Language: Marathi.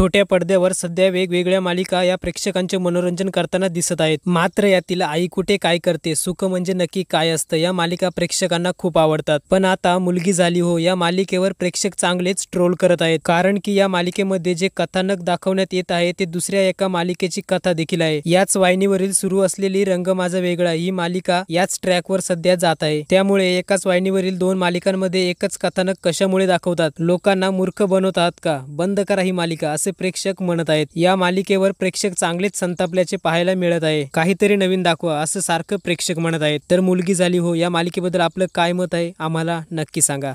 छोट्या पडद्यावर सध्या वेगवेगळ्या मालिका या प्रेक्षकांचे मनोरंजन करताना दिसत आहेत मात्र यातील आई कुठे काय करते सुख म्हणजे नक्की काय असतं या मालिका प्रेक्षकांना खूप आवडतात पण आता मुलगी झाली हो या मालिकेवर प्रेक्षक चांगलेच ट्रोल करत आहेत कारण की या मालिकेमध्ये जे कथानक दाखवण्यात येत आहे ते दुसऱ्या एका मालिकेची कथा देखील आहे याच वाहिनीवरील सुरू असलेली रंग माझा वेगळा ही मालिका याच ट्रॅकवर सध्या जात आहे त्यामुळे एकाच वाहिनीवरील दोन मालिकांमध्ये एकच कथानक कशामुळे दाखवतात लोकांना मूर्ख बनवतात का बंद करा ही मालिका असे असे प्रेक्षक म्हणत आहेत या मालिकेवर प्रेक्षक चांगलेच संतापल्याचे पाहायला मिळत आहे काहीतरी नवीन दाखवा असं सारखं प्रेक्षक म्हणत आहेत तर मुलगी झाली हो या मालिकेबद्दल आपलं काय मत आहे आम्हाला नक्की सांगा